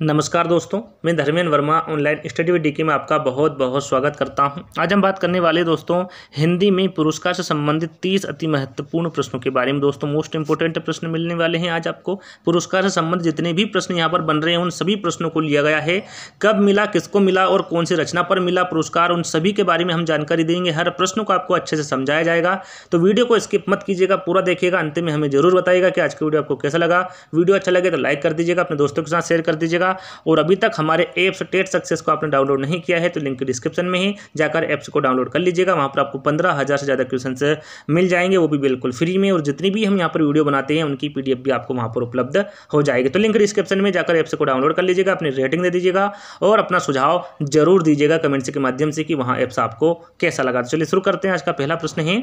नमस्कार दोस्तों मैं Dharmendra Verma online study with K में आपका बहुत बहुत स्वागत करता हूं आज हम बात करने वाले दोस्तों हिंदी में पुरस्कार से संबंधित तीस अति महत्वपूर्ण प्रश्नों के बारे में दोस्तों मोस्ट इंपोर्टेंट प्रश्न मिलने वाले हैं आज आपको पुरस्कार से संबंधित जितने भी प्रश्न यहाँ पर बन रहे हैं उन सभी प्रश्नों को लिया गया है कब मिला किसको मिला और कौन सी रचना पर मिला पुरस्कार उन सभी के बारे में हम जानकारी देंगे हर प्रश्न को आपको अच्छे से समझाया जाएगा तो वीडियो को स्किप मत कीजिएगा पूरा देखिएगा अंत में हमें जरूर बताइएगा कि आज का वीडियो आपको कैसा लगा वीडियो अच्छा लगे तो लाइक कर दीजिएगा अपने दोस्तों के साथ शेयर कर दीजिएगा था और अभी तक हमारे ऐप्स टेट सक्सेस को आपने डाउनलोड नहीं किया है तो लिंक डिस्क्रिप्शन में ही जाकर ऐप्स को डाउनलोड कर लीजिएगा वहाँ पर आपको पंद्रह हज़ार से ज़्यादा क्वेश्चन मिल जाएंगे वो भी बिल्कुल फ्री में और जितनी भी हम यहाँ पर वीडियो बनाते हैं उनकी पी भी आपको वहाँ पर उपलब्ध हो जाएगी तो लिंक डिस्क्रिप्शन में जाकर ऐप्स को डाउनलोड कर लीजिएगा अपनी रेटिंग दे दीजिएगा और अपना सुझाव जरूर दीजिएगा कमेंट्स के माध्यम से कि वहाँ ऐप्स आपको कैसा लगा तो चलिए शुरू करते हैं आज का पहला प्रश्न है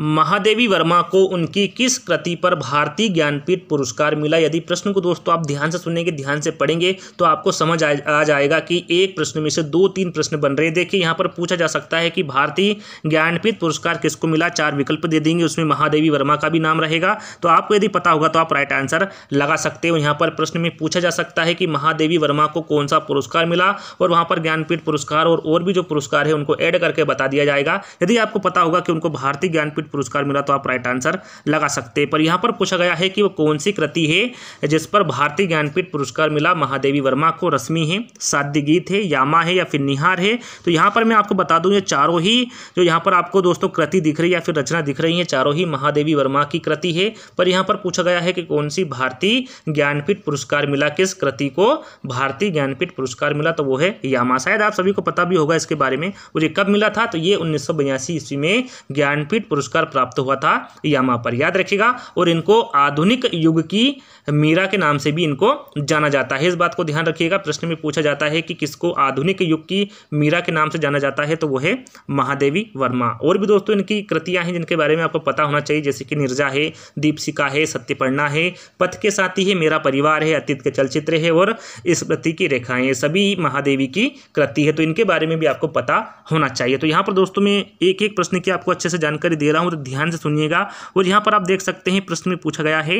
महादेवी वर्मा को उनकी किस कृति पर भारतीय ज्ञानपीठ पुरस्कार मिला यदि प्रश्न को दोस्तों आप ध्यान से सुनेंगे ध्यान से पढ़ेंगे तो आपको समझ आ, जाएगा कि एक प्रश्न में से दो तीन प्रश्न बन रहे हैं देखिए यहाँ पर पूछा जा सकता है कि भारतीय ज्ञानपीठ पुरस्कार किसको मिला चार विकल्प दे देंगे उसमें महादेवी वर्मा का भी नाम रहेगा तो आपको यदि पता होगा तो आप राइट आंसर लगा सकते हो यहाँ पर प्रश्न में पूछा जा सकता है कि महादेवी वर्मा को कौन सा पुरस्कार मिला और वहाँ पर ज्ञानपीठ पुरस्कार और और भी जो पुरस्कार है उनको ऐड करके बता दिया जाएगा यदि आपको पता होगा कि उनको भारतीय ज्ञानपीठ पुरस्कार मिला तो आप राइट आंसर लगा सकते हैं पर यहाँ पर पूछा गया है कि वो कौन सी कृति है जिस पर भारतीय ज्ञानपीठ पुरस्कार मिला महादेवी वर्मा को रश्मि है साध्य गीत है यामा है या फिर निहार है तो यहाँ पर मैं आपको बता दूँ ये चारों ही जो यहाँ पर आपको दोस्तों कृति दिख रही है या फिर रचना दिख रही है चारों ही महादेवी वर्मा की कृति है पर यहाँ पर पूछा गया है कि कौन सी भारतीय ज्ञानपीठ पुरस्कार मिला किस कृति को भारतीय ज्ञानपीठ पुरस्कार मिला तो वो है यामा शायद आप सभी को पता भी होगा इसके बारे में और कब मिला था तो ये उन्नीस ईस्वी में ज्ञानपीठ पुरस्कार पुरस्कार प्राप्त हुआ था यामा पर याद रखिएगा और इनको आधुनिक युग की मीरा के नाम से भी इनको जाना जाता है इस बात को ध्यान रखिएगा प्रश्न में पूछा जाता है कि किसको आधुनिक युग की मीरा के नाम से जाना जाता है तो वो है महादेवी वर्मा और भी दोस्तों इनकी कृतियाँ हैं जिनके बारे में आपको पता होना चाहिए जैसे कि निर्जा है दीपशिका है सत्यपर्णा है पथ के साथ है मेरा परिवार है अतीत के चलचित्र है और स्मृति की रेखाएँ सभी महादेवी की कृति है तो इनके बारे में भी आपको पता होना चाहिए तो यहाँ पर दोस्तों में एक एक प्रश्न की आपको अच्छे से जानकारी दे रहा हूँ और ध्यान से सुनिएगा और यहाँ पर आप देख सकते हैं प्रश्न में पूछा गया है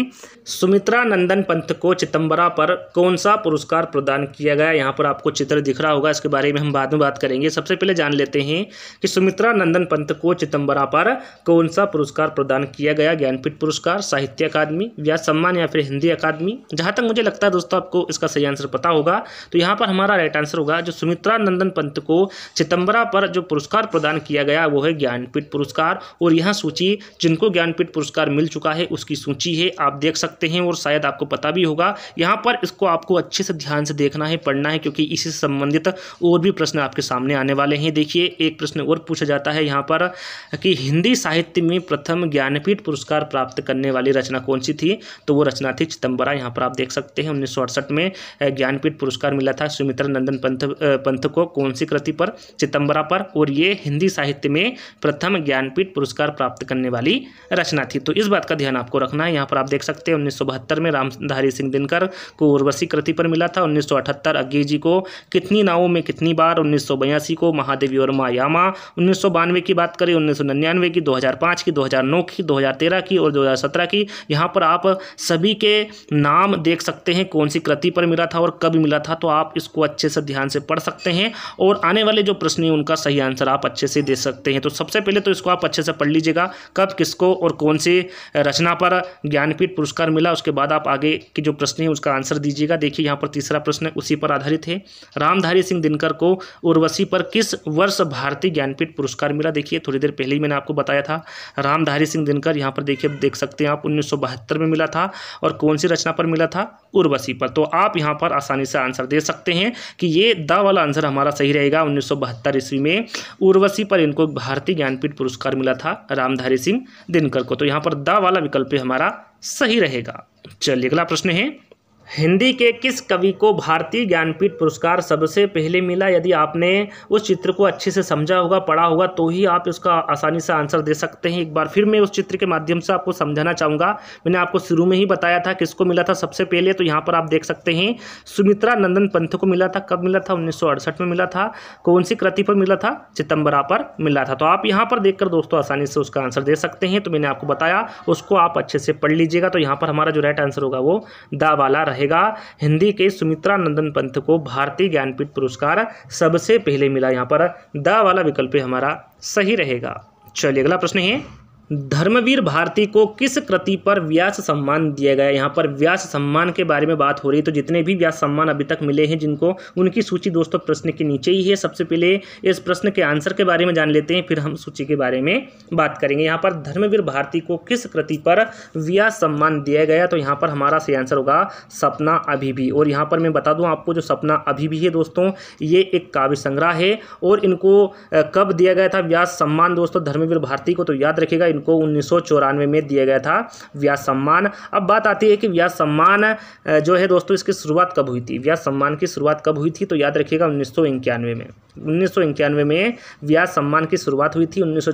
सुमित्रा नंदन पंत को चितंबरा पर कौन सा पुरस्कार प्रदान किया गया यहाँ पर आपको चित्र दिख रहा होगा इसके बारे में हम बाद में बात करेंगे सबसे पहले जान लेते हैं कि सुमित्रा नंदन पंत को चितंबरा पर कौन सा पुरस्कार प्रदान किया गया ज्ञानपीठ पुरस्कार साहित्य अकादमी व्यास सम्मान या फिर हिंदी अकादमी जहाँ तक मुझे लगता है दोस्तों आपको इसका सही आंसर पता होगा तो यहाँ पर हमारा राइट आंसर होगा जो सुमित्रा नंदन पंत को चितंबरा पर जो पुरस्कार प्रदान किया गया वो है ज्ञानपीठ पुरस्कार और यह यहाँ सूची जिनको ज्ञानपीठ पुरस्कार मिल चुका है उसकी सूची है आप देख सकते हैं और शायद आपको पता भी होगा यहाँ पर इसको आपको अच्छे से ध्यान से देखना है पढ़ना है क्योंकि इसी से संबंधित और भी प्रश्न आपके सामने आने वाले हैं देखिए एक प्रश्न और पूछा जाता है यहाँ पर कि हिंदी साहित्य में प्रथम ज्ञानपीठ पुरस्कार प्राप्त करने वाली रचना कौन सी थी तो वो रचना थी चिदम्बरा यहाँ पर आप देख सकते हैं उन्नीस में ज्ञानपीठ पुरस्कार मिला था सुमित्र नंदन पंथ पंथ को कौन सी कृति पर चिदम्बरा पर और ये हिंदी साहित्य में प्रथम ज्ञानपीठ पुरस्कार प्राप्त करने वाली रचना थी तो इस बात का ध्यान आपको रखना है यहाँ पर आप देख सकते हैं उन्नीस में रामधारी सिंह दिनकर को उर्वशी कृति पर मिला था उन्नीस सौ जी को कितनी नावों में कितनी बार उन्नीस को महादेवी और मायामा उन्नीस की बात करें उन्नीस की दो की दो की दो की और दो की यहाँ पर आप सभी के नाम देख सकते हैं कौन सी कृति पर मिला था और कब मिला था तो आप इसको अच्छे से ध्यान से पढ़ सकते हैं और आने वाले जो प्रश्न हैं उनका सही आंसर आप अच्छे से दे सकते हैं तो सबसे पहले तो इसको आप अच्छे से पढ़ लीजिए लीजिएगा कब किसको और कौन से रचना पर ज्ञानपीठ पुरस्कार मिला उसके बाद आप आगे की जो प्रश्न है उसका आंसर दीजिएगा देखिए यहाँ पर तीसरा प्रश्न उसी पर आधारित है रामधारी सिंह दिनकर को उर्वशी पर किस वर्ष भारतीय ज्ञानपीठ पुरस्कार मिला देखिए थोड़ी देर पहले ही मैंने आपको बताया था रामधारी सिंह दिनकर यहाँ पर देखिए देख सकते हैं आप उन्नीस में मिला था और कौन सी रचना पर मिला था उर्वशी पर तो आप यहाँ पर आसानी से आंसर दे सकते हैं कि ये द वाला आंसर हमारा सही रहेगा उन्नीस ईस्वी में उर्वशी पर इनको भारतीय ज्ञानपीठ पुरस्कार मिला था रामधारी सिंह दिनकर को तो यहाँ पर द वाला विकल्प हमारा सही रहेगा चलिए अगला प्रश्न है हिंदी के किस कवि को भारतीय ज्ञानपीठ पुरस्कार सबसे पहले मिला यदि आपने उस चित्र को अच्छे से समझा होगा पढ़ा होगा तो ही आप इसका आसानी से आंसर दे सकते हैं एक बार फिर मैं उस चित्र के माध्यम से आपको समझाना चाहूँगा मैंने आपको शुरू में ही बताया था किसको मिला था सबसे पहले तो यहाँ पर आप देख सकते हैं सुमित्रा नंदन पंथ को मिला था कब मिला था उन्नीस में मिला था कौन सी कृति पर मिला था चितम्बरा पर मिला था तो आप यहाँ पर देख दोस्तों आसानी से उसका आंसर दे सकते हैं तो मैंने आपको बताया उसको आप अच्छे से पढ़ लीजिएगा तो यहाँ पर हमारा जो राइट आंसर होगा वो दावाला रहे रहेगा हिंदी के सुमित्रा नंदन पंथ को भारतीय ज्ञानपीठ पुरस्कार सबसे पहले मिला यहाँ पर द वाला विकल्प हमारा सही रहेगा चलिए अगला प्रश्न है धर्मवीर भारती को किस कृति पर व्यास सम्मान दिया गया यहाँ पर व्यास सम्मान के बारे में बात हो रही है तो जितने भी व्यास सम्मान अभी तक मिले हैं जिनको उनकी सूची दोस्तों प्रश्न के नीचे ही है सबसे पहले इस प्रश्न के आंसर के बारे में जान लेते हैं फिर हम सूची के बारे में बात करेंगे यहाँ पर धर्मवीर भारती को किस कृति पर व्यास सम्मान दिया गया तो यहाँ पर हमारा सही आंसर होगा सपना अभी भी और यहाँ पर मैं बता दूँ आपको जो सपना अभी भी है दोस्तों ये एक काव्य संग्रह है और इनको कब दिया गया था व्यास सम्मान दोस्तों धर्मवीर भारती को तो याद रखेगा इनको उन्नीस में दिया गया था व्यास सम्मान अब बात आती है कि व्यास सम्मान जो है दोस्तों इसकी शुरुआत कब हुई थी व्यास सम्मान की शुरुआत कब हुई थी तो याद रखिएगा उन्नीस में उन्नीस में व्यास सम्मान की शुरुआत हुई थी उन्नीस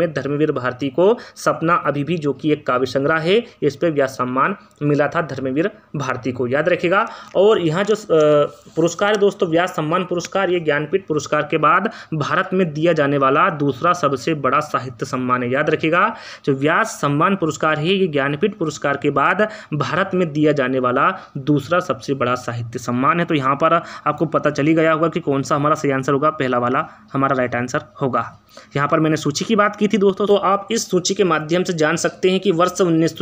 में धर्मवीर भारती को सपना अभी भी जो कि एक काव्य संग्रह है इस पर व्यास सम्मान मिला था धर्मवीर भारती को याद रखिएगा और यहाँ जो पुरस्कार है दोस्तों व्यास सम्मान पुरस्कार ये ज्ञानपीठ पुरस्कार के बाद भारत में दिया जाने वाला दूसरा सबसे बड़ा साहित्य सम्मान है याद रखिएगा वाला जो व्यास सम्मान पुरस्कार है ये ज्ञानपीठ पुरस्कार के बाद भारत में दिया जाने वाला दूसरा सबसे बड़ा साहित्य सम्मान है तो यहाँ पर आपको पता चली गया होगा कि कौन सा हमारा सही आंसर होगा पहला वाला हमारा राइट आंसर होगा यहाँ पर मैंने सूची की बात की थी दोस्तों तो आप इस सूची के माध्यम से जान सकते हैं कि वर्ष उन्नीस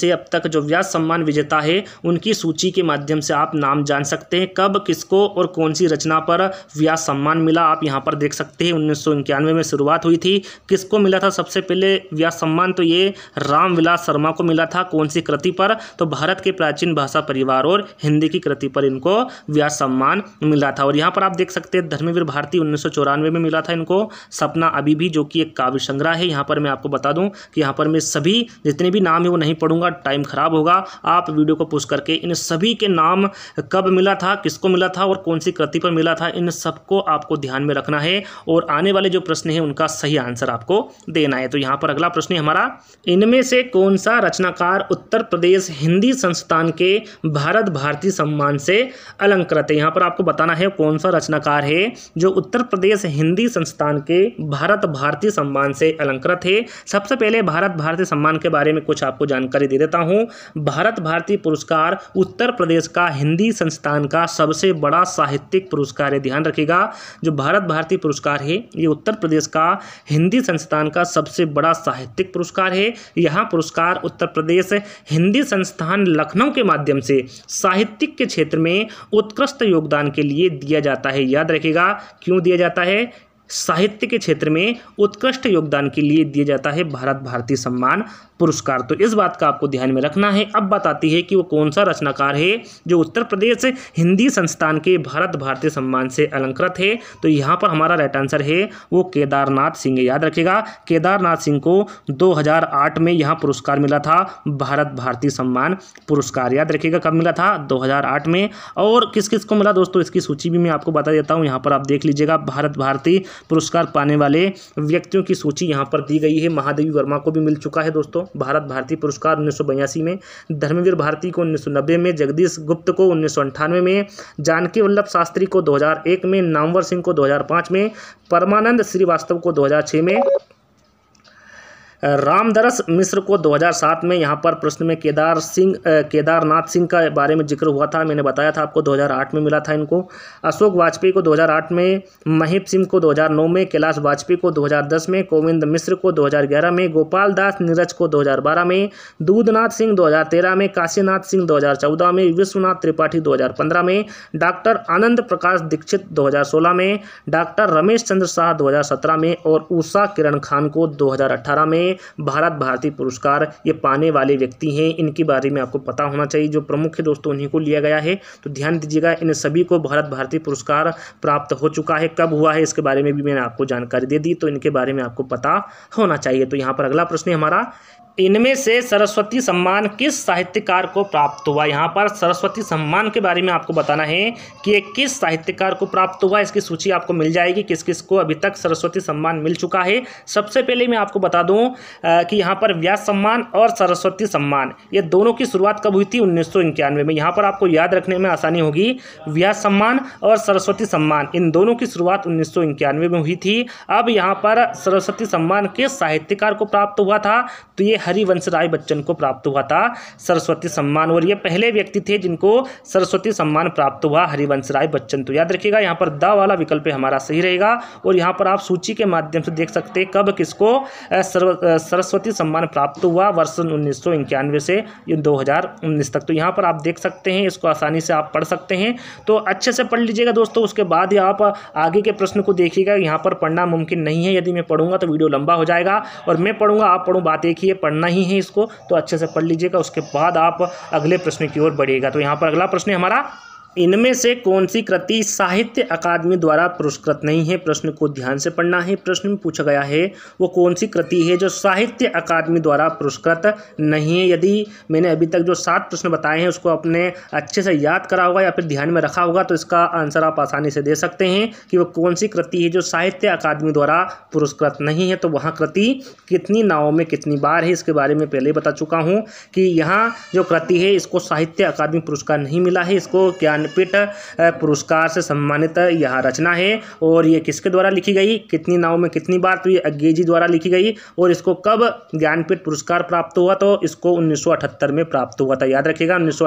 से अब तक जो व्यास सम्मान विजेता है उनकी सूची के माध्यम से आप नाम जान सकते हैं कब किसको और कौन सी रचना पर व्यास सम्मान मिला आप यहाँ पर देख सकते हैं उन्नीस में शुरुआत हुई थी किसको मिला था सबसे पहले व्यास सम्मान तो ये रामविलास शर्मा को मिला था कौन सी कृति पर तो भारत के प्राचीन भाषा परिवार और हिंदी की कृति पर इनको व्यास सम्मान मिला था और यहाँ पर आप देख सकते हैं धर्मवीर भारती उन्नीस में मिला था इनको सपना यहाँ अभी भी जो कि एक काव्य संग्रह है यहाँ पर मैं आपको बता दूँ कि यहाँ पर मैं सभी जितने भी नाम है वो नहीं पढ़ूंगा टाइम ख़राब होगा आप वीडियो को पुष्ट करके इन सभी के नाम कब मिला था किसको मिला था और कौन सी कृति पर मिला था इन सबको आपको ध्यान में रखना है और आने वाले जो प्रश्न है उनका सही आंसर आपको देना है तो यहाँ पर अगला प्रश्न है हमारा इनमें से कौन सा रचनाकार उत्तर प्रदेश हिंदी संस्थान के भारत भारती सम्मान से अलंकृत है यहाँ पर आपको बताना है कौन सा रचनाकार है जो उत्तर प्रदेश हिंदी संस्थान के भारत भारती सम्मान से अलंकृत है सबसे पहले भारत भारती सम्मान के बारे में कुछ आपको जानकारी दे देता हूँ भारत भारती पुरस्कार उत्तर प्रदेश का हिंदी संस्थान का सबसे बड़ा साहित्यिक पुरस्कार है ध्यान रखिएगा जो भारत भारती पुरस्कार है ये उत्तर प्रदेश का हिंदी संस्थान का सबसे बड़ा साहित्यिक पुरस्कार है यहाँ पुरस्कार उत्तर प्रदेश हिंदी संस्थान लखनऊ के माध्यम से साहित्यिक के क्षेत्र में उत्कृष्ट योगदान के लिए दिया जाता है याद रखेगा क्यों दिया जाता है साहित्य के क्षेत्र में उत्कृष्ट योगदान के लिए दिया जाता है भारत भारती सम्मान पुरस्कार तो इस बात का आपको ध्यान में रखना है अब बताती है कि वो कौन सा रचनाकार है जो उत्तर प्रदेश हिंदी संस्थान के भारत भारती सम्मान से अलंकृत है तो यहाँ पर हमारा राइट आंसर है वो केदारनाथ सिंह याद रखेगा केदारनाथ सिंह को दो में यहाँ पुरस्कार मिला था भारत भारती सम्मान पुरस्कार याद रखिएगा कब मिला था दो में और किस किस को मिला दोस्तों इसकी सूची भी मैं आपको बता देता हूँ यहाँ पर आप देख लीजिएगा भारत भारती पुरस्कार पाने वाले व्यक्तियों की सूची यहाँ पर दी गई है महादेवी वर्मा को भी मिल चुका है दोस्तों भारत भारती पुरस्कार उन्नीस में धर्मवीर भारती को उन्नीस में जगदीश गुप्त को उन्नीस में जानकी वल्लभ शास्त्री को दो में नामवर सिंह को दो में परमानंद श्रीवास्तव को दो में रामदरस मिश्र को 2007 में यहाँ पर प्रश्न में केदार सिंह केदारनाथ सिंह का बारे में जिक्र हुआ था मैंने बताया था आपको 2008 में मिला था इनको अशोक वाजपेयी को 2008 में महिप सिंह को 2009 में कैलाश वाजपेयी को 2010 में गोविंद मिश्र को 2011 में गोपाल दास नीरज को 2012 में दूधनाथ सिंह 2013 में काशीनाथ सिंह दो में विश्वनाथ त्रिपाठी दो में डॉक्टर आनंद प्रकाश दीक्षित दो में डॉक्टर रमेश चंद्र शाह दो में और उषा किरण खान को दो में हैं भारत भारती पुरस्कार ये पाने वाले व्यक्ति हैं इनके बारे में आपको पता होना चाहिए जो प्रमुख है दोस्तों उन्हीं को लिया गया है तो ध्यान दीजिएगा इन सभी को भारत भारती पुरस्कार प्राप्त हो चुका है कब हुआ है इसके बारे में भी मैंने आपको जानकारी दे दी तो इनके बारे में आपको पता होना चाहिए तो यहाँ पर अगला प्रश्न है हमारा इनमें से सरस्वती सम्मान किस साहित्यकार को प्राप्त हुआ यहाँ पर सरस्वती सम्मान के बारे में आपको बताना है कि ये किस साहित्यकार को प्राप्त हुआ इसकी सूची आपको मिल जाएगी किस किस को अभी तक सरस्वती सम्मान मिल चुका है सबसे पहले मैं आपको बता दूँ कि यहाँ पर व्यास सम्मान और सरस्वती सम्मान ये दोनों की शुरुआत कब हुई थी उन्नीस में यहाँ पर आपको याद रखने में आसानी होगी व्यास सम्मान और सरस्वती सम्मान इन दोनों की शुरुआत उन्नीस में हुई थी अब यहाँ पर सरस्वती सम्मान किस साहित्यकार को प्राप्त हुआ था तो ये हरिवंश राय बच्चन को प्राप्त हुआ था सरस्वती सम्मान और ये पहले व्यक्ति थे जिनको सरस्वती सम्मान प्राप्त हुआ हरिवंश राय बच्चन तो याद रखिएगा यहाँ पर द वाला विकल्प हमारा सही रहेगा और यहाँ पर आप सूची के माध्यम से देख सकते हैं कब किसको सरस्वती सम्मान प्राप्त हुआ वर्ष उन्नीस से दो तक तो यहाँ पर आप देख सकते हैं इसको आसानी से आप पढ़ सकते हैं तो अच्छे से पढ़ लीजिएगा दोस्तों उसके बाद ही आप आगे के प्रश्न को देखिएगा यहाँ पर पढ़ना मुमकिन नहीं है यदि मैं पढ़ूंगा तो वीडियो लंबा हो जाएगा और मैं पढ़ूंगा आप पढ़ूँ बात एक ही है पढ़ना पढ़ना ही है इसको तो अच्छे से पढ़ लीजिएगा उसके बाद आप अगले प्रश्न की ओर बढ़िएगा तो यहाँ पर अगला प्रश्न हमारा इनमें से कौन सी कृति साहित्य अकादमी द्वारा पुरस्कृत नहीं है प्रश्न को ध्यान से पढ़ना है प्रश्न में पूछा गया है वो कौन सी कृति है जो साहित्य अकादमी द्वारा पुरस्कृत नहीं है यदि मैंने अभी तक जो सात प्रश्न बताए हैं उसको आपने अच्छे से याद करा होगा या फिर ध्यान में रखा होगा तो इसका आंसर आप आसानी से दे सकते हैं कि वह कौन सी कृति है जो साहित्य अकादमी द्वारा पुरस्कृत नहीं है तो वहाँ कृति कितनी नावों में कितनी बार है इसके बारे में पहले बता चुका हूँ कि यहाँ जो कृति है इसको साहित्य अकादमी पुरस्कार नहीं मिला है इसको क्या ज्ञानपीठ पुरस्कार से सम्मानित यह रचना है और ये किसके द्वारा लिखी गई कितनी नाव में कितनी बार तो ये अज्ञे द्वारा लिखी गई और इसको कब ज्ञानपीठ पुरस्कार प्राप्त हुआ तो इसको उन्नीस में प्राप्त हुआ था याद रखिएगा उन्नीस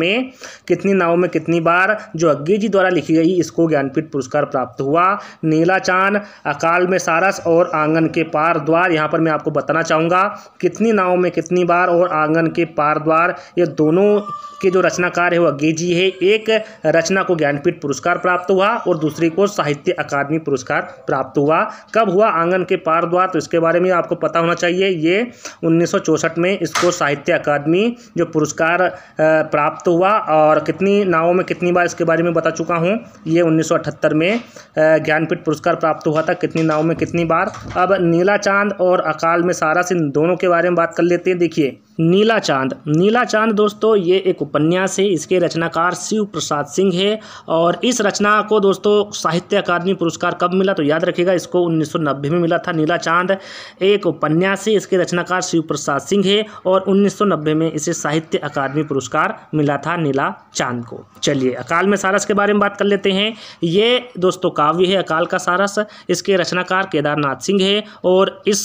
में कितनी नाव में कितनी बार जो अज्ञे जी द्वारा लिखी गई इसको ज्ञानपीठ पुरस्कार प्राप्त हुआ नीला चांद अकाल में सारस और आंगन के पार द्वार यहाँ पर मैं आपको बताना चाहूँगा कितनी नाव में कितनी बार और आंगन के पार द्वार ये दोनों के जो रचनाकार है वह गेजी है एक रचना को ज्ञानपीठ पुरस्कार प्राप्त हुआ और दूसरी को साहित्य अकादमी पुरस्कार प्राप्त हुआ कब हुआ आंगन के पार द्वार तो इसके बारे में आपको पता होना चाहिए ये उन्नीस में इसको साहित्य अकादमी जो पुरस्कार प्राप्त हुआ और कितनी नावों में कितनी बार इसके बारे में बता चुका हूँ ये उन्नीस में ज्ञानपीठ पुरस्कार प्राप्त हुआ था कितनी नावों में कितनी बार अब नीला चांद और अकाल में सारा सिंह दोनों के बारे में बात कर लेते हैं देखिए नीला चांद नीला चांद दोस्तों ये एक उपन्यास है इसके रचनाकार शिव प्रसाद सिंह है और इस रचना को दोस्तों साहित्य अकादमी पुरस्कार कब मिला तो याद रखिएगा इसको 1990 में मिला था नीला चांद एक उपन्यास है इसके रचनाकार शिव प्रसाद सिंह है और 1990 में इसे साहित्य अकादमी पुरस्कार मिला था नीला चांद को चलिए अकाल में सारस के बारे में बात कर लेते हैं ये दोस्तों काव्य है अकाल का सारस इसके रचनाकार केदारनाथ सिंह है और इस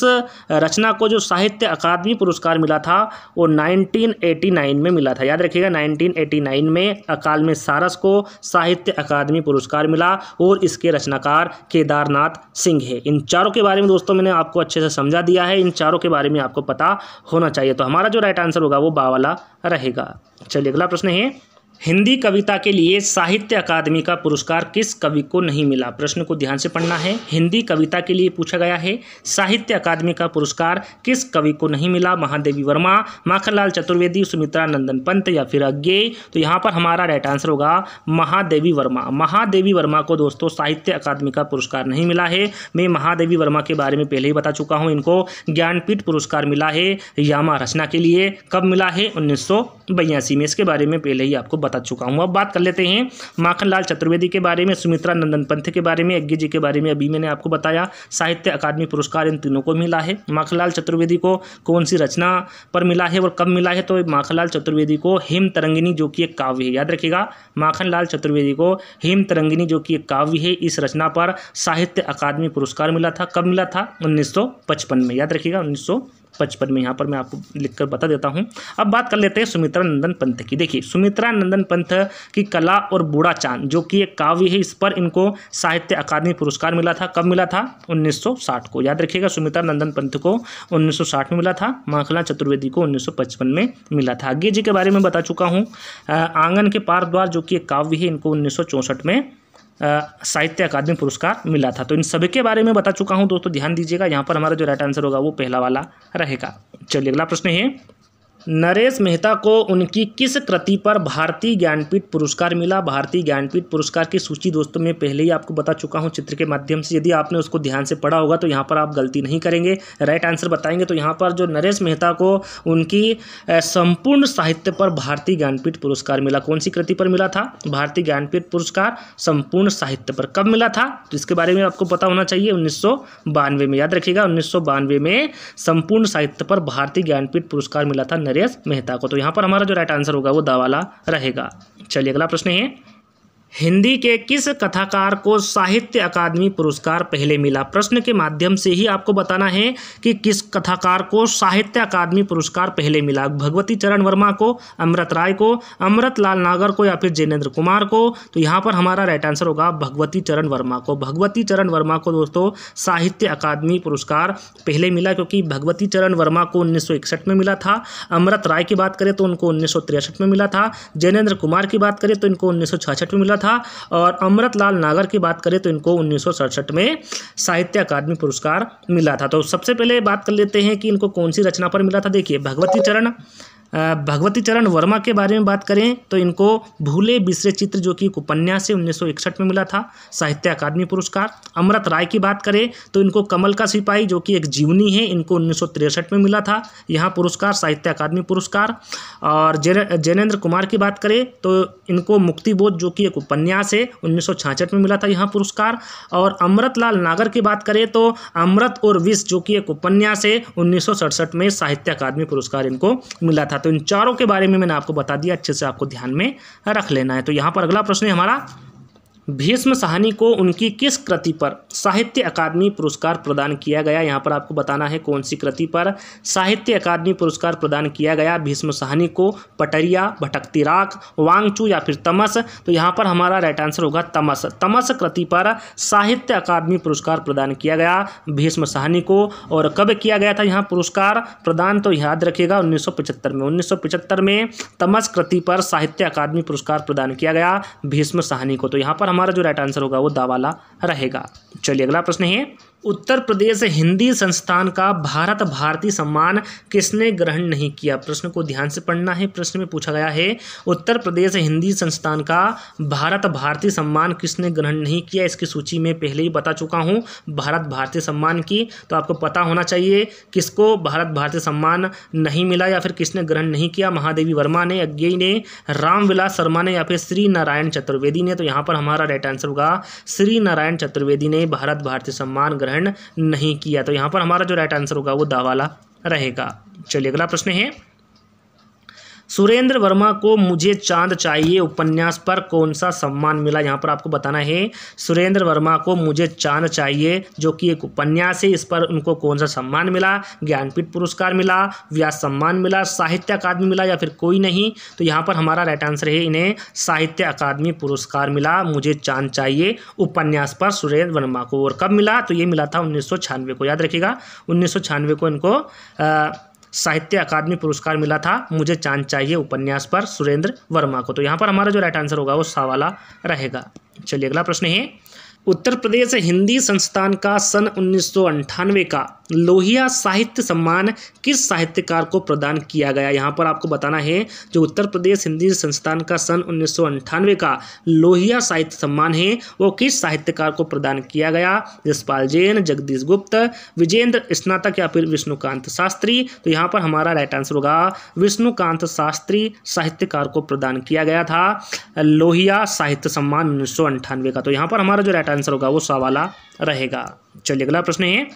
रचना को जो साहित्य अकादमी पुरस्कार मिला था वो 1989 में मिला था याद रखिएगा 1989 में अकाल में सारस को साहित्य अकादमी पुरस्कार मिला और इसके रचनाकार केदारनाथ सिंह है इन चारों के बारे में दोस्तों मैंने आपको अच्छे से समझा दिया है इन चारों के बारे में आपको पता होना चाहिए तो हमारा जो राइट आंसर होगा वो बावला रहेगा चलिए अगला प्रश्न है हिंदी कविता के लिए साहित्य अकादमी का पुरस्कार किस कवि को नहीं मिला प्रश्न को ध्यान से पढ़ना है हिंदी कविता के लिए पूछा गया है साहित्य अकादमी का पुरस्कार किस कवि को नहीं मिला महादेवी वर्मा माखनलाल चतुर्वेदी सुमित्रा नंदन पंत या फिर अज्ञे तो यहाँ पर हमारा राइट आंसर होगा महादेवी वर्मा महादेवी वर्मा को दोस्तों साहित्य अकादमी का पुरस्कार नहीं मिला है मैं महादेवी वर्मा के बारे में पहले ही बता चुका हूँ इनको ज्ञानपीठ पुरस्कार मिला है यामा रचना के लिए कब मिला है उन्नीस में इसके बारे में पहले ही आपको बता चुका हूँ अब बात कर लेते हैं माखनलाल चतुर्वेदी के बारे में सुमित्रा नंदन पंथ के बारे में यज्ञ जी के बारे में अभी मैंने आपको बताया साहित्य अकादमी पुरस्कार इन तीनों को मिला है माखनलाल चतुर्वेदी को कौन सी रचना पर मिला है और कब मिला है तो माखनलाल चतुर्वेदी को हेम तरंगिनी जो कि एक काव्य है याद रखिएगा माखनलाल चतुर्वेदी को हेम तरंगिनी जो कि एक काव्य है इस रचना पर साहित्य अकादमी पुरस्कार मिला था कब मिला था उन्नीस में याद रखिएगा उन्नीस पचपन में यहाँ पर मैं आपको लिख कर बता देता हूँ अब बात कर लेते हैं सुमित्रा नंदन पंथ की देखिए सुमित्रा नंदन पंथ की कला और बूढ़ा चांद जो कि एक काव्य है इस पर इनको साहित्य अकादमी पुरस्कार मिला था कब मिला था 1960 को याद रखिएगा सुमित्रा नंदन पंथ को 1960 में मिला था माखला चतुर्वेदी को पचपन में मिला था अज्ञे जी के बारे में बता चुका हूँ आंगन के पार द्वार जो कि एक काव्य है इनको उन्नीस में साहित्य अकादमी पुरस्कार मिला था तो इन सभी के बारे में बता चुका हूँ दोस्तों ध्यान दीजिएगा यहाँ पर हमारा जो राइट आंसर होगा वो पहला वाला रहेगा चलिए अगला प्रश्न है नरेश मेहता को उनकी किस कृति पर भारतीय ज्ञानपीठ पुरस्कार मिला भारतीय ज्ञानपीठ पुरस्कार की सूची दोस्तों मैं पहले ही आपको बता चुका हूं चित्र के माध्यम से यदि आपने उसको ध्यान से पढ़ा होगा तो यहां पर आप गलती नहीं करेंगे राइट आंसर बताएंगे तो यहां पर जो नरेश मेहता को उनकी संपूर्ण साहित्य पर भारतीय ज्ञानपीठ पुरस्कार मिला कौन सी कृति पर मिला था भारतीय ज्ञानपीठ पुरस्कार संपूर्ण साहित्य पर कब मिला था तो इसके बारे में आपको पता होना चाहिए उन्नीस में याद रखिएगा उन्नीस में संपूर्ण साहित्य पर भारतीय ज्ञानपीठ पुरस्कार मिला था एस मेहता को तो यहाँ पर हमारा जो राइट आंसर होगा वो दावाला रहेगा चलिए अगला प्रश्न है हिंदी के किस कथाकार को साहित्य अकादमी पुरस्कार पहले मिला प्रश्न के माध्यम से ही आपको बताना है कि किस कथाकार को साहित्य अकादमी पुरस्कार पहले मिला भगवती चरण वर्मा को अमृत राय को अमृत लाल नागर को या फिर जैनेन्द्र कुमार को तो यहाँ पर हमारा राइट आंसर होगा भगवती चरण वर्मा को भगवती चरण वर्मा को दोस्तों साहित्य अकादमी पुरस्कार पहले मिला क्योंकि भगवती चरण वर्मा को उन्नीस में मिला था अमृत राय की बात करें तो उनको उन्नीस में मिला था जैनेन्द्र कुमार की बात करें तो इनको उन्नीस में मिला था था और अमृत लाल नागर की बात करें तो इनको उन्नीस में साहित्य अकादमी पुरस्कार मिला था तो सबसे पहले बात कर लेते हैं कि इनको कौन सी रचना पर मिला था देखिए भगवती चरण भगवती चरण वर्मा के बारे में बात करें तो इनको भूले बिसरे चित्र जो कि एक उपन्यास है उन्नीस में मिला था साहित्य अकादमी पुरस्कार अमृत राय की बात करें तो इनको कमल का सिपाही जो कि एक जीवनी है इनको उन्नीस में मिला था यहाँ पुरस्कार साहित्य अकादमी पुरस्कार और जैनेन्द्र कुमार की बात करें तो इनको मुक्तिबोध जो कि एक उपन्यास है उन्नीस में मिला था यहाँ पुरस्कार और अमृत लाल नागर की बात करें तो अमृत और विष जो कि एक उपन्यास है उन्नीस में साहित्य अकादमी पुरस्कार इनको मिला था तो इन चारों के बारे में मैंने आपको बता दिया अच्छे से आपको ध्यान में रख लेना है तो यहाँ पर अगला प्रश्न है हमारा भीष्म साहनी को उनकी किस कृति पर साहित्य अकादमी पुरस्कार प्रदान किया गया यहाँ पर आपको बताना है कौन सी कृति पर साहित्य अकादमी पुरस्कार प्रदान किया गया भीष्म साहनी को पटरिया भटकती राख वांगचू या फिर तमस तो यहाँ पर हमारा राइट आंसर होगा तमस तमस कृति पर साहित्य अकादमी पुरस्कार प्रदान किया गया भीष्म साहनी को और कब किया गया था यहाँ पुरस्कार प्रदान तो याद रखिएगा उन्नीस में उन्नीस में तमस कृति पर साहित्य अकादमी पुरस्कार प्रदान किया गया भीष्म साहनी को तो यहाँ पर हमारा जो राइट आंसर होगा वो दावाला रहेगा चलिए अगला प्रश्न है उत्तर प्रदेश हिंदी संस्थान का भारत भारती सम्मान किसने ग्रहण नहीं किया प्रश्न को ध्यान से पढ़ना है प्रश्न में पूछा गया है उत्तर प्रदेश हिंदी संस्थान का भारत भारती सम्मान किसने ग्रहण नहीं किया इसकी सूची में पहले ही बता चुका हूँ भारत भारती सम्मान की तो आपको पता होना चाहिए किसको भारत भारती सम्मान नहीं मिला या फिर किसने ग्रहण नहीं किया महादेवी वर्मा ने अज्ञेय ने रामविलास शर्मा ने या फिर श्री नारायण चतुर्वेदी ने तो यहाँ पर हमारा राइट आंसर होगा श्री नारायण चतुर्वेदी ने भारत भारती सम्मान ग्रहण नहीं किया तो यहाँ पर हमारा जो राइट आंसर होगा वो दावाला रहेगा चलिए अगला प्रश्न है सुरेंद्र वर्मा को मुझे चांद चाहिए उपन्यास पर कौन सा सम्मान मिला यहाँ पर आपको बताना है सुरेंद्र वर्मा को मुझे चांद चाहिए जो कि एक उपन्यास है इस पर उनको कौन सा सम्मान मिला ज्ञानपीठ पुरस्कार मिला व्यास सम्मान मिला साहित्य अकादमी मिला या फिर कोई नहीं तो यहाँ पर हमारा राइट आंसर है इन्हें साहित्य अकादमी पुरस्कार मिला मुझे चांद चाहिए उपन्यास पर सुरेंद्र वर्मा को और कब मिला तो ये मिला था उन्नीस को याद रखेगा उन्नीस को इनको आ, साहित्य अकादमी पुरस्कार मिला था मुझे चांद चाहिए उपन्यास पर सुरेंद्र वर्मा को तो यहाँ पर हमारा जो राइट आंसर होगा वो सावाला रहेगा चलिए अगला प्रश्न है उत्तर प्रदेश हिंदी संस्थान का सन उन्नीस का लोहिया साहित्य सम्मान किस साहित्यकार को प्रदान किया गया यहाँ पर आपको बताना है जो उत्तर प्रदेश हिंदी संस्थान का सन उन्नीस का लोहिया साहित्य सम्मान है वो किस साहित्यकार को प्रदान किया गया जसपाल जैन जगदीश गुप्त विजेंद्र स्नातक या फिर विष्णुकांत शास्त्री तो यहाँ पर हमारा राइट आंसर होगा विष्णुकांत शास्त्री साहित्यकार को प्रदान किया गया था लोहिया साहित्य सम्मान उन्नीस का तो यहाँ पर हमारा जो राइट आंसर होगा वो सवाला रहेगा चलिए अगला प्रश्न है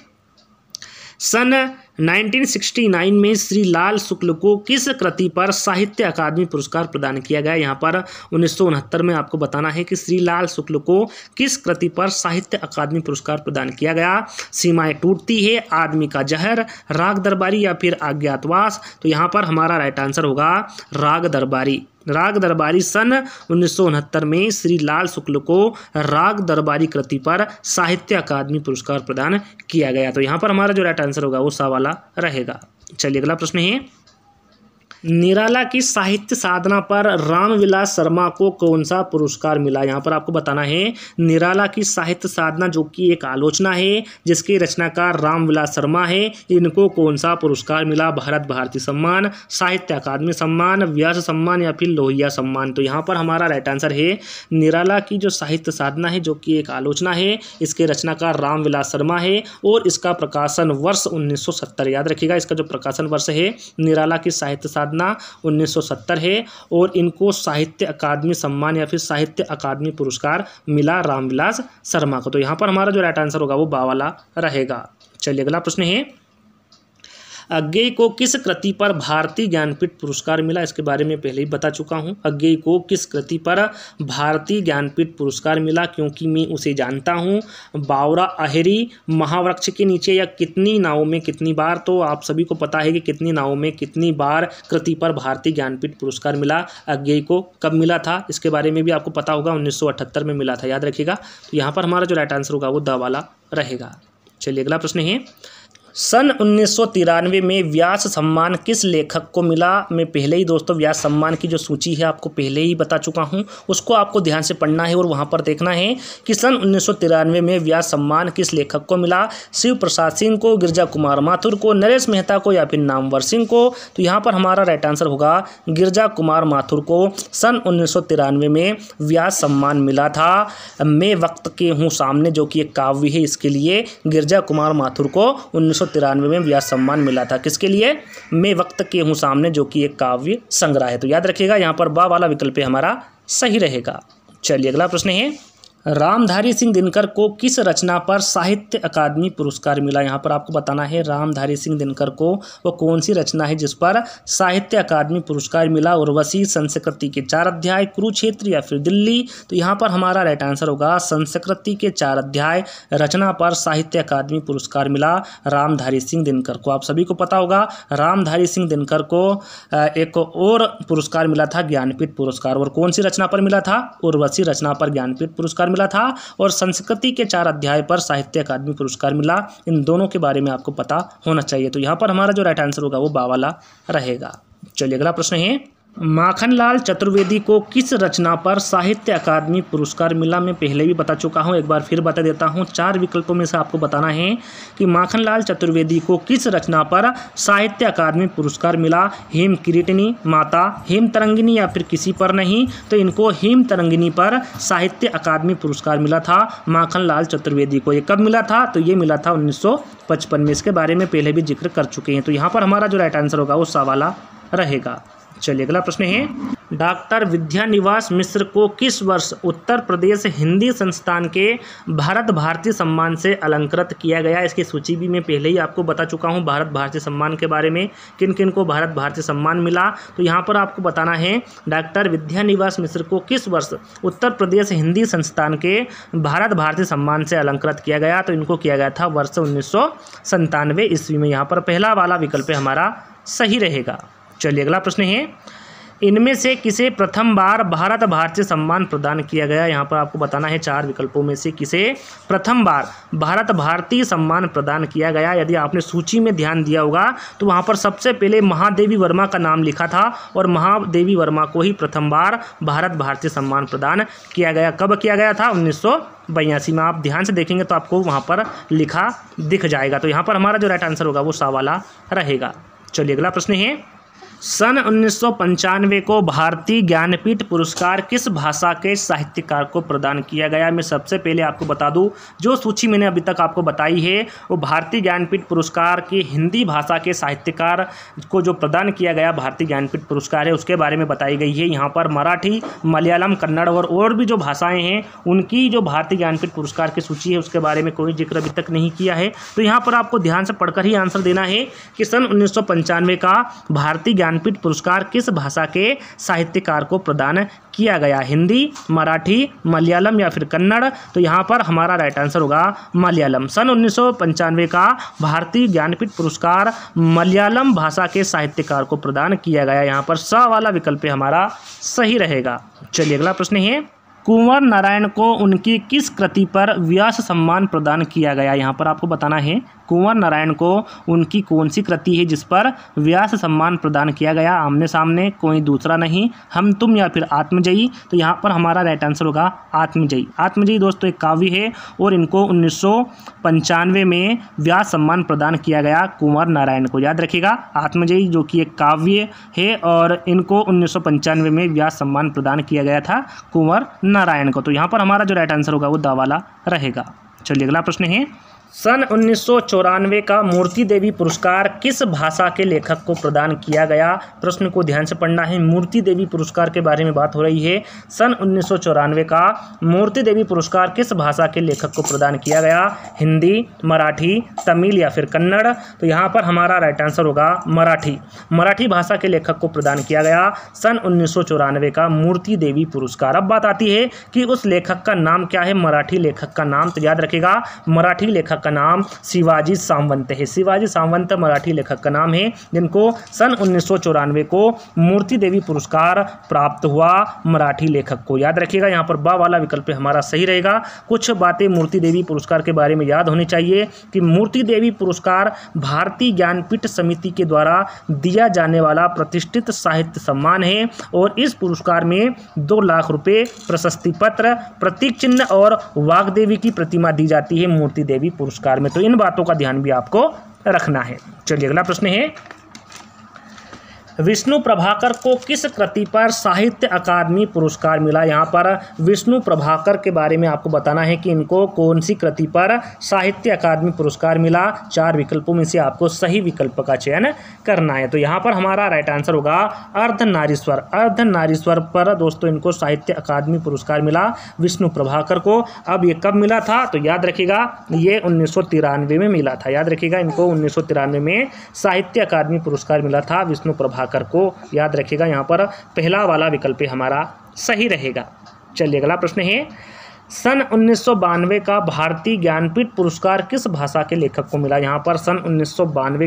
सन 1969 में श्री लाल शुक्ल को किस कृति पर साहित्य अकादमी पुरस्कार प्रदान किया गया यहाँ पर उन्नीस में आपको बताना है कि श्री लाल शुक्ल को किस कृति पर साहित्य अकादमी पुरस्कार प्रदान किया गया सीमाएं टूटती है आदमी का जहर राग दरबारी या फिर आज्ञातवास तो यहाँ पर हमारा राइट आंसर होगा राग दरबारी राग दरबारी सन उन्नीस में श्री लाल शुक्ल को राग दरबारी कृति पर साहित्य अकादमी पुरस्कार प्रदान किया गया तो यहाँ पर हमारा जो राइट आंसर होगा वो सा वाला रहेगा चलिए अगला प्रश्न है निराला की साहित्य साधना पर रामविलास शर्मा को कौन सा पुरस्कार मिला यहाँ पर आपको बताना है निराला की साहित्य साधना जो कि एक आलोचना है जिसके रचनाकार रामविलास शर्मा है इनको कौन सा पुरस्कार मिला भारत भारती सम्मान साहित्य अकादमी सम्मान व्यास सम्मान या फिर लोहिया सम्मान तो यहाँ पर हमारा राइट आंसर है निराला की जो साहित्य साधना है जो कि एक आलोचना है इसके रचनाकार रामविलास शर्मा है और इसका प्रकाशन वर्ष उन्नीस याद रखिएगा इसका जो प्रकाशन वर्ष है निराला की साहित्य साधना साधना 1970 है और इनको साहित्य अकादमी सम्मान या फिर साहित्य अकादमी पुरस्कार मिला रामविलास शर्मा को तो यहाँ पर हमारा जो राइट आंसर होगा वो बावाला रहेगा चलिए अगला प्रश्न है अज्ञे को किस कृति पर भारतीय ज्ञानपीठ पुरस्कार मिला इसके बारे में पहले ही बता चुका हूँ अज्ञे को किस कृति पर भारतीय ज्ञानपीठ पुरस्कार मिला क्योंकि मैं उसे जानता हूँ बावरा अहरी महावृक्ष के नीचे या कितनी नावों में कितनी बार तो आप सभी को पता है कि कितनी नावों में कितनी बार कृति पर भारतीय ज्ञानपीठ पुरस्कार मिला अज्ञे को कब मिला था इसके बारे में भी आपको पता होगा उन्नीस में मिला था याद रखिएगा तो यहाँ पर हमारा जो राइट आंसर होगा वो द वाला रहेगा चलिए अगला प्रश्न है सन उन्नीस में व्यास सम्मान किस लेखक को मिला मैं पहले ही दोस्तों व्यास सम्मान की जो सूची है आपको पहले ही बता चुका हूँ उसको आपको ध्यान से पढ़ना है और वहाँ पर देखना है कि सन उन्नीस में व्यास सम्मान किस लेखक को मिला शिव प्रसाद सिंह को गिरजा कुमार माथुर को नरेश मेहता को या फिर नामवर सिंह को तो यहाँ पर हमारा राइट आंसर होगा गिरजा कुमार माथुर को सन उन्नीस में व्यास सम्मान मिला था मैं वक्त के हूँ सामने जो कि एक काव्य है इसके लिए गिरजा कुमार माथुर को उन्नीस में व्यास सम्मान मिला था किसके लिए मैं वक्त के हूँ सामने जो कि एक काव्य संग्रह है तो याद रखिएगा यहाँ पर बा वाला विकल्प हमारा सही रहेगा चलिए अगला प्रश्न है रामधारी सिंह दिनकर को किस रचना पर साहित्य अकादमी पुरस्कार मिला यहाँ पर आपको बताना है रामधारी सिंह दिनकर को वो कौन सी रचना है जिस पर साहित्य अकादमी पुरस्कार मिला उर्वशी संस्कृति के चार अध्याय कुरुक्षेत्र या फिर दिल्ली तो यहाँ पर हमारा राइट आंसर होगा संस्कृति के चार अध्याय रचना पर साहित्य अकादमी पुरस्कार मिला रामधारी सिंह दिनकर को आप सभी को पता होगा रामधारी सिंह दिनकर को एक और पुरस्कार मिला था ज्ञानपीठ पुरस्कार और कौन सी रचना पर मिला था उर्वशी रचना पर ज्ञानपीठ पुरस्कार पुरस्कार मिला था और संस्कृति के चार अध्याय पर साहित्य अकादमी पुरस्कार मिला इन दोनों के बारे में आपको पता होना चाहिए तो यहाँ पर हमारा जो राइट आंसर होगा वो बावाला रहेगा चलिए अगला प्रश्न है माखनलाल चतुर्वेदी को किस रचना पर साहित्य अकादमी पुरस्कार मिला मैं पहले भी बता चुका हूं एक बार फिर बता देता हूं चार विकल्पों में से आपको बताना है कि माखनलाल चतुर्वेदी को किस रचना पर साहित्य अकादमी पुरस्कार मिला हेम किरीटनी माता हेम तरंगिनी या फिर किसी पर नहीं तो इनको हेम तरंगिनी पर साहित्य अकादमी पुरस्कार मिला था माखन चतुर्वेदी को ये कब मिला था तो ये मिला था उन्नीस में इसके बारे में पहले भी जिक्र कर चुके हैं तो यहाँ पर हमारा जो राइट आंसर होगा वो सवाला रहेगा चलिए अगला प्रश्न है डॉक्टर विद्यानिवास मिश्र को किस वर्ष उत्तर प्रदेश हिंदी संस्थान के भारत भारती सम्मान से अलंकृत किया गया इसकी सूची भी मैं पहले ही आपको बता चुका हूँ भारत भारती सम्मान के बारे में किन किन को भारत भारती सम्मान मिला तो यहाँ पर आपको बताना है डॉक्टर विद्या निवास मिश्र को किस वर्ष उत्तर प्रदेश हिंदी संस्थान के भारत भारती सम्मान से अलंकृत किया गया तो इनको किया गया था वर्ष उन्नीस ईस्वी में यहाँ पर पहला वाला विकल्प हमारा सही रहेगा चलिए अगला प्रश्न है इनमें से किसे प्रथम बार भारत भारतीय सम्मान प्रदान किया गया यहाँ पर आपको बताना है चार विकल्पों में से किसे प्रथम बार भारत भारतीय सम्मान प्रदान किया गया यदि आपने सूची में ध्यान दिया होगा तो वहाँ पर सबसे पहले महादेवी वर्मा का नाम लिखा था और महादेवी वर्मा को ही प्रथम बार भारत भारतीय सम्मान प्रदान किया गया कब किया गया था उन्नीस बयासी में आप ध्यान से देखेंगे तो आपको वहाँ पर लिखा दिख जाएगा तो यहाँ पर हमारा जो राइट आंसर होगा वो सावाला रहेगा चलिए अगला प्रश्न है सन उन्नीस को भारतीय ज्ञानपीठ पुरस्कार किस भाषा के साहित्यकार को प्रदान किया गया मैं सबसे पहले आपको बता दूं जो सूची मैंने अभी तक आपको बताई है वो भारतीय ज्ञानपीठ पुरस्कार की हिंदी भाषा के साहित्यकार को जो प्रदान किया गया भारतीय ज्ञानपीठ पुरस्कार है उसके बारे में बताई गई है यहाँ पर मराठी मलयालम कन्नड़ और और भी जो भाषाएँ हैं उनकी जो भारतीय ज्ञानपीठ पुरस्कार की सूची है उसके बारे में कोई जिक्र अभी तक नहीं किया है तो यहाँ पर आपको ध्यान से पढ़कर ही आंसर देना है कि सन उन्नीस का भारतीय ज्ञान ज्ञानपीठ पुरस्कार किस भाषा के साहित्यकार को प्रदान किया गया हिंदी मराठी मलयालम या फिर कन्नड़ तो यहाँ पर हमारा राइट आंसर होगा मलयालम सन उन्नीस का भारतीय ज्ञानपीठ पुरस्कार मलयालम भाषा के साहित्यकार को प्रदान किया गया यहाँ पर स वाला विकल्प हमारा सही रहेगा चलिए अगला प्रश्न है कुंवर नारायण को उनकी किस कृति पर व्यास सम्मान प्रदान किया गया यहाँ पर आपको बताना है कुंवर नारायण को उनकी कौन सी कृति है जिस पर व्यास सम्मान प्रदान किया गया आमने सामने कोई दूसरा नहीं हम तुम या फिर आत्मजयी तो यहाँ पर हमारा राइट आंसर होगा आत्मजयी आत्मजयी दोस्तों एक काव्य है और इनको उन्नीस में व्यास सम्मान प्रदान किया गया कुंवर नारायण को याद रखेगा आत्मजयी जो कि एक काव्य है और इनको उन्नीस में व्यास सम्मान प्रदान किया गया था कुंवर नारायण को तो यहाँ पर हमारा जो राइट आंसर होगा वो दावाला रहेगा चलिए अगला प्रश्न है सन उन्नीस का मूर्ति देवी पुरस्कार किस भाषा के लेखक को प्रदान किया गया प्रश्न को ध्यान से पढ़ना है मूर्ति देवी पुरस्कार के बारे में बात हो रही है सन उन्नीस का मूर्ति देवी पुरस्कार किस भाषा के लेखक को प्रदान किया गया हिंदी मराठी तमिल या फिर कन्नड़ तो यहाँ पर हमारा राइट आंसर होगा मराठी मराठी भाषा के लेखक को प्रदान किया गया सन उन्नीस का मूर्ति देवी पुरस्कार अब बात आती है कि उस लेखक का नाम क्या है मराठी लेखक का नाम तो याद रखेगा मराठी लेखक लेखक का नाम शिवाजी सामवंत है शिवाजी सामवंत मराठी लेखक का नाम है जिनको सन उन्नीस को मूर्ति देवी पुरस्कार प्राप्त हुआ मराठी लेखक को याद रखिएगा यहाँ पर बा वाला विकल्प हमारा सही रहेगा कुछ बातें मूर्ति देवी पुरस्कार के बारे में याद होनी चाहिए कि मूर्ति देवी पुरस्कार भारतीय ज्ञानपीठ समिति के द्वारा दिया जाने वाला प्रतिष्ठित साहित्य सम्मान है और इस पुरस्कार में दो लाख रुपए प्रशस्ति पत्र प्रतीक चिन्ह और देवी की प्रतिमा दी जाती है मूर्ति देवी पुरस्कार पुरस्कार में तो इन बातों का ध्यान भी आपको रखना है चलिए अगला प्रश्न है विष्णु प्रभाकर को किस कृति पर साहित्य अकादमी पुरस्कार मिला यहाँ पर विष्णु प्रभाकर के बारे में आपको बताना है कि इनको कौन सी कृति पर साहित्य अकादमी पुरस्कार मिला चार विकल्पों में से आपको सही विकल्प का चयन करना है तो यहाँ पर हमारा राइट आंसर होगा अर्ध नारीश्वर अर्ध नारीश्वर पर दोस्तों इनको साहित्य अकादमी पुरस्कार मिला विष्णु प्रभाकर को अब ये कब मिला था तो याद रखिएगा ये उन्नीस में मिला था याद रखिएगा इनको उन्नीस में साहित्य अकादमी पुरस्कार मिला था विष्णु प्रभाकर प्रभाकर को याद रखिएगा यहाँ पर पहला वाला विकल्प हमारा सही रहेगा चलिए अगला प्रश्न है सन उन्नीस का भारतीय ज्ञानपीठ पुरस्कार किस भाषा के लेखक को मिला यहाँ पर सन उन्नीस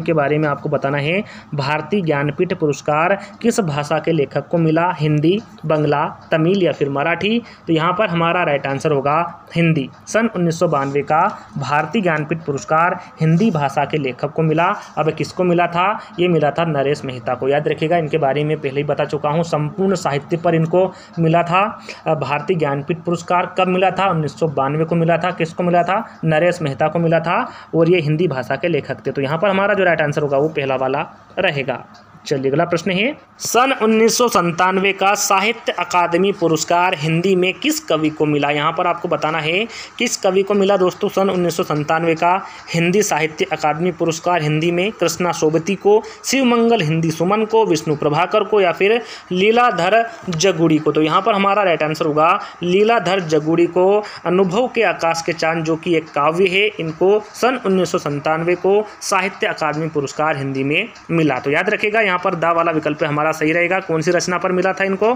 के बारे में आपको बताना है भारतीय ज्ञानपीठ पुरस्कार किस भाषा के लेखक को मिला हिंदी बंगला तमिल या फिर मराठी तो यहाँ पर हमारा राइट आंसर होगा हिंदी सन उन्नीस का भारतीय ज्ञानपीठ पुरस्कार हिंदी भाषा के लेखक को मिला अब किसको मिला था ये मिला था नरेश मेहता को याद रखिएगा इनके बारे में पहले ही बता चुका हूँ संपूर्ण साहित्य पर इनको मिला था भारतीय ज्ञानपीठ पुरस्कार कब मिला था उन्नीस को मिला था किसको मिला था नरेश मेहता को मिला था और ये हिंदी भाषा के लेखक थे तो यहाँ पर हमारा जो राइट आंसर होगा वो पहला वाला रहेगा चलिए अगला प्रश्न है सन उन्नीस का साहित्य अकादमी पुरस्कार हिंदी में किस कवि को मिला यहाँ पर आपको बताना है किस कवि को मिला दोस्तों सन उन्नीस का हिंदी साहित्य अकादमी पुरस्कार हिंदी में कृष्णा सोबती को शिवमंगल हिंदी सुमन को विष्णु प्रभाकर को या फिर लीलाधर जगुड़ी को तो यहाँ पर हमारा राइट आंसर होगा लीलाधर जगुड़ी को अनुभव के आकाश के चांद जो कि एक काव्य है इनको सन उन्नीस को साहित्य अकादमी पुरस्कार हिंदी में मिला तो याद रखेगा यहाँ पर द वाला विकल्प हमारा सही रहेगा कौन सी रचना पर मिला था इनको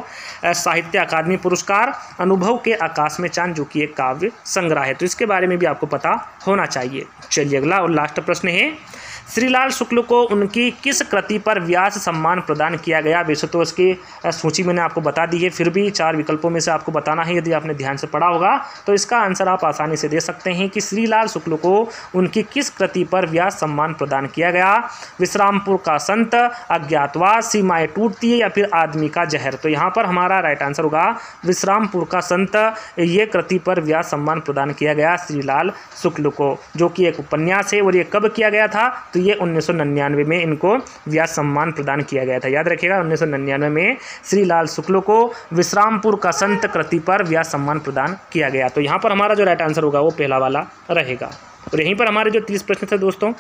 साहित्य अकादमी पुरस्कार अनुभव के आकाश में चांद जो कि एक काव्य संग्रह है तो इसके बारे में भी आपको पता होना चाहिए चलिए अगला और लास्ट प्रश्न है श्रीलाल शुक्ल को उनकी किस कृति पर व्यास सम्मान प्रदान किया गया वैसे तो उसकी सूची मैंने आपको बता दी है फिर भी चार विकल्पों में से आपको बताना है यदि आपने ध्यान से पढ़ा होगा तो इसका आंसर आप आसानी से दे सकते हैं कि श्रीलाल शुक्ल को उनकी किस कृति पर व्यास सम्मान प्रदान किया गया विश्रामपुर का संत अज्ञातवास सीमाएँ टूटती है या फिर आदमी का जहर तो यहाँ पर हमारा राइट आंसर होगा विश्रामपुर का संत ये कृति पर व्यास सम्मान प्रदान किया गया श्रीलाल शुक्ल को जो कि एक उपन्यास है और ये कब किया गया था तो ये उन्नीस में इनको व्यास सम्मान प्रदान किया गया था याद रखिएगा उन्नीस में श्री लाल शुक्लो को विश्रामपुर का संत कृति पर व्यास सम्मान प्रदान किया गया तो यहाँ पर हमारा जो राइट आंसर होगा वो पहला वाला रहेगा और यहीं पर हमारे जो तीस प्रश्न थे दोस्तों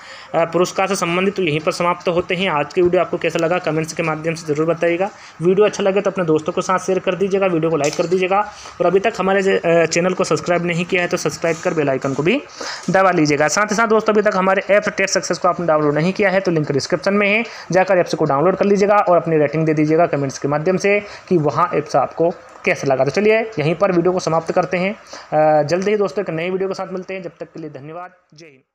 पुरस्कार से संबंधित तो यहीं पर समाप्त होते हैं आज की वीडियो आपको कैसा लगा कमेंट्स के माध्यम से जरूर बताइएगा वीडियो अच्छा लगे तो अपने दोस्तों के साथ शेयर कर दीजिएगा वीडियो को लाइक कर दीजिएगा और अभी तक हमारे चैनल को सब्सक्राइब नहीं किया है तो सब्सक्राइब कर बेलाइकन को भी दबा लीजिएगा साथ ही साथ दोस्तों अभी तक हमारे ऐप टेस्ट सक्सेस को आपने डाउनलोड नहीं किया है तो लिंक डिस्क्रिप्शन में है जाकर ऐप्स को डाउनलोड कर लीजिएगा और अपनी रेटिंग दे दीजिएगा कमेंट्स के माध्यम से कि वहाँ ऐप्स आपको कैसा लगा तो चलिए यहीं पर वीडियो को समाप्त करते हैं जल्द ही दोस्तों एक नई वीडियो के साथ मिलते हैं जब तक के लिए धन्यवाद जय हिंद